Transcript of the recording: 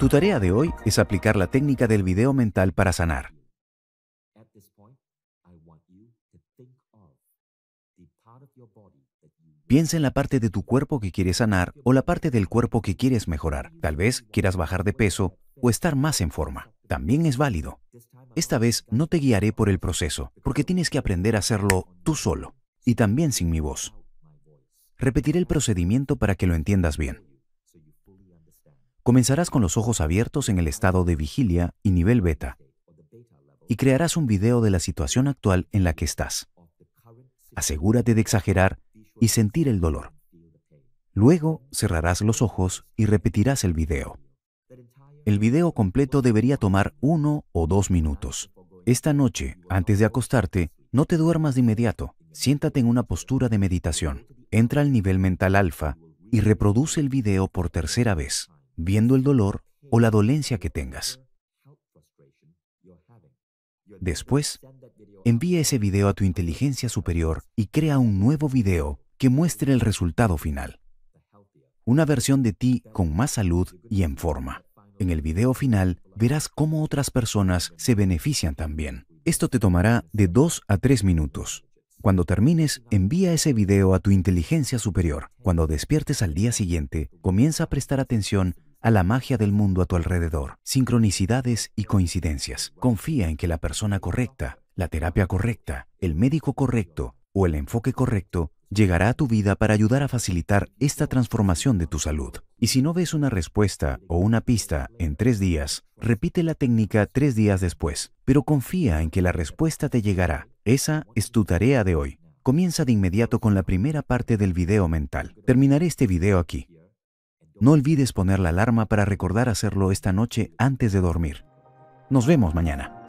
Tu tarea de hoy es aplicar la técnica del video mental para sanar. Piensa en la parte de tu cuerpo que quieres sanar o la parte del cuerpo que quieres mejorar. Tal vez quieras bajar de peso o estar más en forma. También es válido. Esta vez no te guiaré por el proceso, porque tienes que aprender a hacerlo tú solo y también sin mi voz. Repetiré el procedimiento para que lo entiendas bien. Comenzarás con los ojos abiertos en el estado de vigilia y nivel beta y crearás un video de la situación actual en la que estás. Asegúrate de exagerar y sentir el dolor. Luego cerrarás los ojos y repetirás el video. El video completo debería tomar uno o dos minutos. Esta noche, antes de acostarte, no te duermas de inmediato. Siéntate en una postura de meditación. Entra al nivel mental alfa y reproduce el video por tercera vez viendo el dolor o la dolencia que tengas. Después, envía ese video a tu inteligencia superior y crea un nuevo video que muestre el resultado final. Una versión de ti con más salud y en forma. En el video final verás cómo otras personas se benefician también. Esto te tomará de 2 a 3 minutos. Cuando termines, envía ese video a tu inteligencia superior. Cuando despiertes al día siguiente, comienza a prestar atención a la magia del mundo a tu alrededor, sincronicidades y coincidencias. Confía en que la persona correcta, la terapia correcta, el médico correcto o el enfoque correcto llegará a tu vida para ayudar a facilitar esta transformación de tu salud. Y si no ves una respuesta o una pista en tres días, repite la técnica tres días después, pero confía en que la respuesta te llegará. Esa es tu tarea de hoy. Comienza de inmediato con la primera parte del video mental. Terminaré este video aquí. No olvides poner la alarma para recordar hacerlo esta noche antes de dormir. Nos vemos mañana.